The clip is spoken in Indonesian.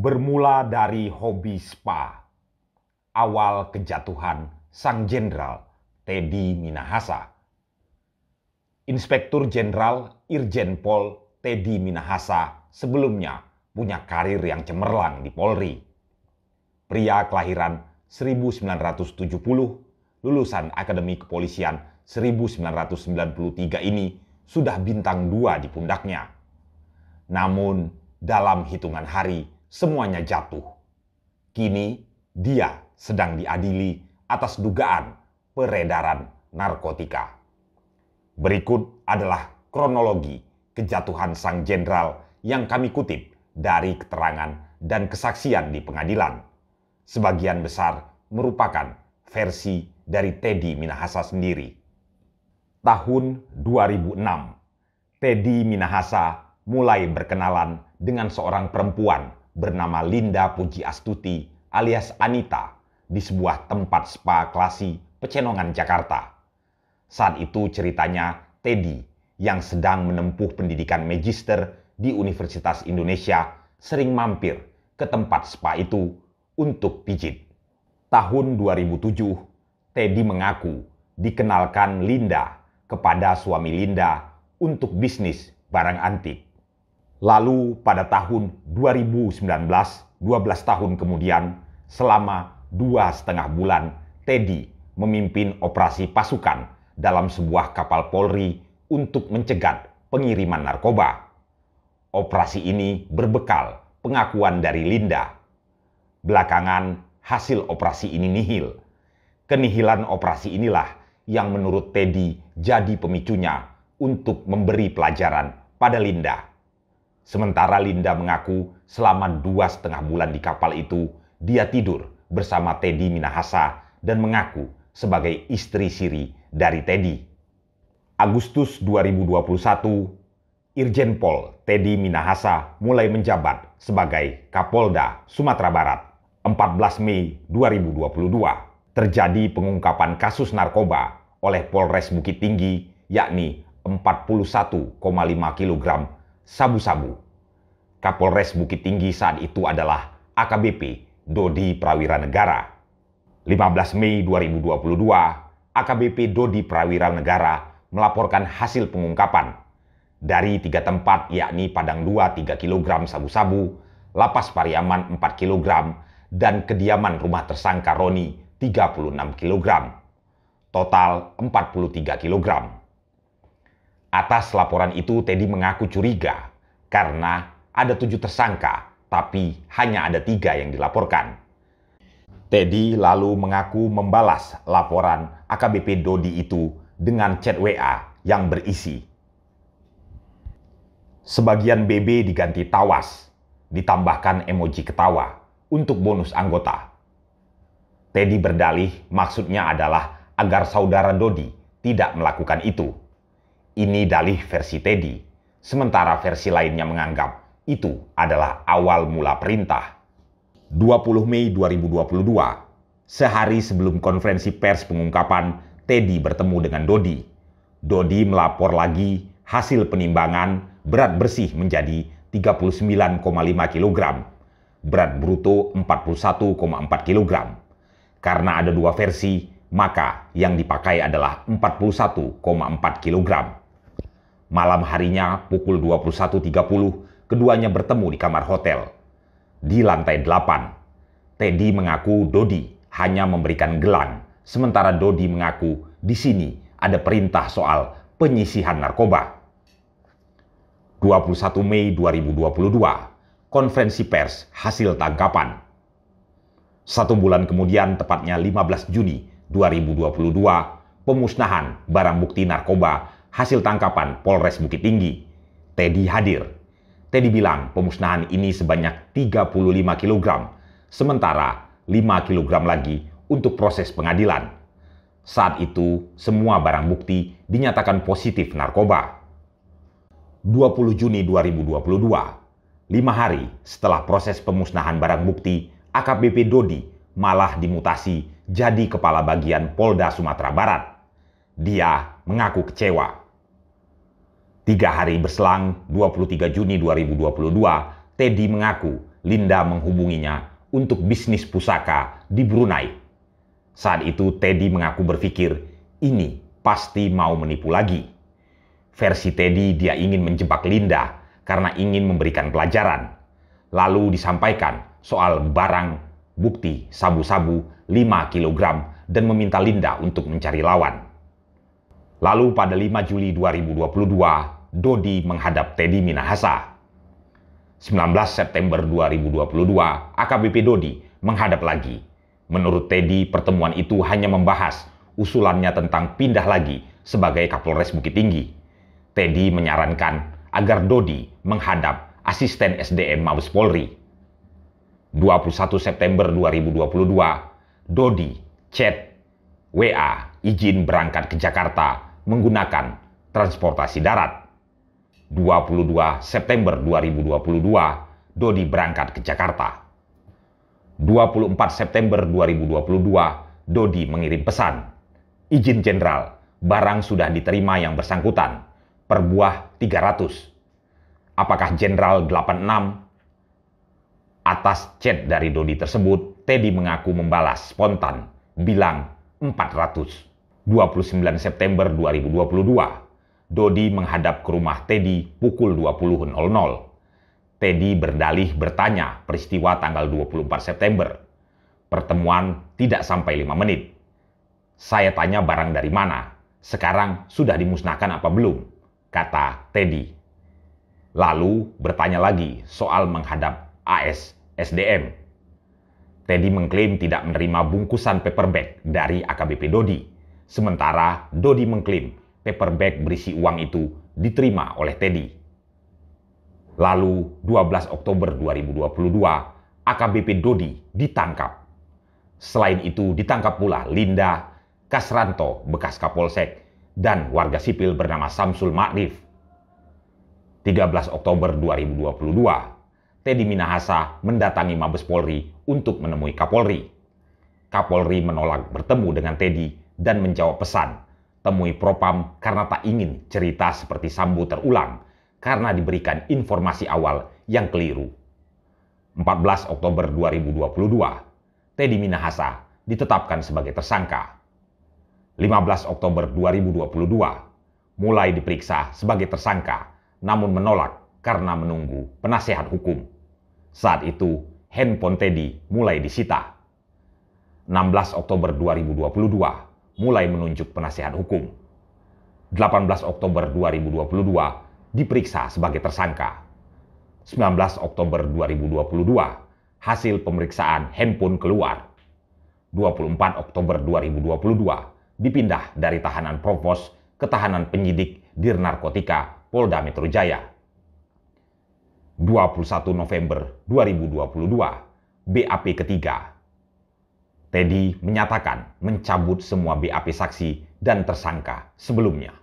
bermula dari hobi spa. Awal kejatuhan sang jenderal Teddy Minahasa. Inspektur Jenderal Irjen Pol Teddy Minahasa sebelumnya punya karir yang cemerlang di Polri. Pria kelahiran 1970, lulusan Akademi Kepolisian 1993 ini sudah bintang dua di pundaknya. Namun dalam hitungan hari semuanya jatuh. Kini dia sedang diadili atas dugaan peredaran narkotika. Berikut adalah kronologi kejatuhan sang jenderal yang kami kutip dari keterangan dan kesaksian di pengadilan. Sebagian besar merupakan versi dari Teddy Minahasa sendiri. Tahun 2006, Teddy Minahasa mulai berkenalan dengan seorang perempuan bernama Linda Puji Astuti alias Anita di sebuah tempat spa klasi Pecenongan Jakarta. Saat itu ceritanya Teddy yang sedang menempuh pendidikan magister di Universitas Indonesia sering mampir ke tempat spa itu untuk pijit. Tahun 2007, Teddy mengaku dikenalkan Linda kepada suami Linda untuk bisnis barang antik. Lalu pada tahun 2019, 12 tahun kemudian, selama dua setengah bulan, Teddy memimpin operasi pasukan dalam sebuah kapal Polri untuk mencegat pengiriman narkoba. Operasi ini berbekal pengakuan dari Linda. Belakangan, hasil operasi ini nihil. Kenihilan operasi inilah yang menurut Teddy jadi pemicunya untuk memberi pelajaran pada Linda. Sementara Linda mengaku selama dua setengah bulan di kapal itu, dia tidur bersama Teddy Minahasa dan mengaku sebagai istri siri dari Teddy. Agustus 2021, Irjen Pol Teddy Minahasa mulai menjabat sebagai Kapolda Sumatera Barat. 14 Mei 2022, terjadi pengungkapan kasus narkoba oleh Polres Bukit Tinggi, yakni 41,5 kg sabu-sabu. Kapolres Bukit Tinggi saat itu adalah AKBP Dodi Prawira Negara. 15 Mei 2022, AKBP Dodi Prawira Negara melaporkan hasil pengungkapan dari tiga tempat yakni Padang 2 3 kg sabu-sabu, Lapas Pariaman 4 kg, dan kediaman rumah tersangka Roni 36 kg. Total 43 kilogram. Atas laporan itu, Teddy mengaku curiga karena ada tujuh tersangka, tapi hanya ada tiga yang dilaporkan. Teddy lalu mengaku membalas laporan AKBP Dodi itu dengan chat WA yang berisi. Sebagian BB diganti tawas, ditambahkan emoji ketawa untuk bonus anggota. Teddy berdalih maksudnya adalah agar saudara Dodi tidak melakukan itu. Ini dalih versi Teddy, sementara versi lainnya menganggap itu adalah awal mula perintah. 20 Mei 2022, sehari sebelum konferensi pers pengungkapan, Teddy bertemu dengan Dodi. Dodi melapor lagi hasil penimbangan berat bersih menjadi 39,5 kg, berat bruto 41,4 kg. Karena ada dua versi, maka yang dipakai adalah 41,4 kg. Malam harinya pukul 21.30, keduanya bertemu di kamar hotel. Di lantai 8, Teddy mengaku Dodi hanya memberikan gelang, sementara Dodi mengaku di sini ada perintah soal penyisihan narkoba. 21 Mei 2022, konferensi pers hasil tangkapan. Satu bulan kemudian, tepatnya 15 Juni 2022, pemusnahan barang bukti narkoba hasil tangkapan Polres Bukit Tinggi. Teddy hadir. Teddy bilang pemusnahan ini sebanyak 35 kg, sementara 5 kg lagi untuk proses pengadilan. Saat itu, semua barang bukti dinyatakan positif narkoba. 20 Juni 2022, lima hari setelah proses pemusnahan barang bukti, AKBP Dodi malah dimutasi jadi Kepala Bagian Polda Sumatera Barat. Dia mengaku kecewa. Tiga hari berselang, 23 Juni 2022, Teddy mengaku Linda menghubunginya untuk bisnis pusaka di Brunei. Saat itu Teddy mengaku berpikir, ini pasti mau menipu lagi. Versi Teddy dia ingin menjebak Linda karena ingin memberikan pelajaran. Lalu disampaikan soal barang bukti sabu-sabu 5 kg dan meminta Linda untuk mencari lawan. Lalu pada 5 Juli 2022, Dodi menghadap Teddy Minahasa. 19 September 2022, AKBP Dodi menghadap lagi. Menurut Teddy, pertemuan itu hanya membahas usulannya tentang pindah lagi sebagai Kapolres Bukit Tinggi. Teddy menyarankan agar Dodi menghadap asisten SDM Mabes Polri. 21 September 2022, Dodi chat WA izin berangkat ke Jakarta menggunakan transportasi darat. 22 September 2022, Dodi berangkat ke Jakarta. 24 September 2022, Dodi mengirim pesan. Izin jenderal, barang sudah diterima yang bersangkutan, perbuah 300. Apakah jenderal 86 Atas chat dari Dodi tersebut, Teddy mengaku membalas spontan, bilang 400. 29 September 2022, Dodi menghadap ke rumah Teddy pukul 20.00. Teddy berdalih bertanya peristiwa tanggal 24 September. Pertemuan tidak sampai 5 menit. Saya tanya barang dari mana. Sekarang sudah dimusnahkan apa belum? Kata Teddy. Lalu bertanya lagi soal menghadap AS SDM. Teddy mengklaim tidak menerima bungkusan paperback dari AKBP Dodi Sementara Dodi mengklaim paperback berisi uang itu diterima oleh Teddy. Lalu 12 Oktober 2022, AKBP Dodi ditangkap. Selain itu ditangkap pula Linda Kasranto, bekas Kapolsek, dan warga sipil bernama Samsul Ma'rif. 13 Oktober 2022, Teddy Minahasa mendatangi Mabes Polri untuk menemui Kapolri. Kapolri menolak bertemu dengan Teddy dan menjawab pesan. Temui Propam karena tak ingin cerita seperti Sambu terulang karena diberikan informasi awal yang keliru. 14 Oktober 2022, Teddy Minahasa ditetapkan sebagai tersangka. 15 Oktober 2022, mulai diperiksa sebagai tersangka namun menolak karena menunggu penasehat hukum. Saat itu, handphone Teddy mulai disita. 16 Oktober 2022, mulai menunjuk penasehat hukum. 18 Oktober 2022 diperiksa sebagai tersangka. 19 Oktober 2022 hasil pemeriksaan handphone keluar. 24 Oktober 2022 dipindah dari tahanan provos ke tahanan penyidik Dirnarkotika Polda Metro Jaya. 21 November 2022 BAP ketiga Teddy menyatakan mencabut semua BAP saksi dan tersangka sebelumnya.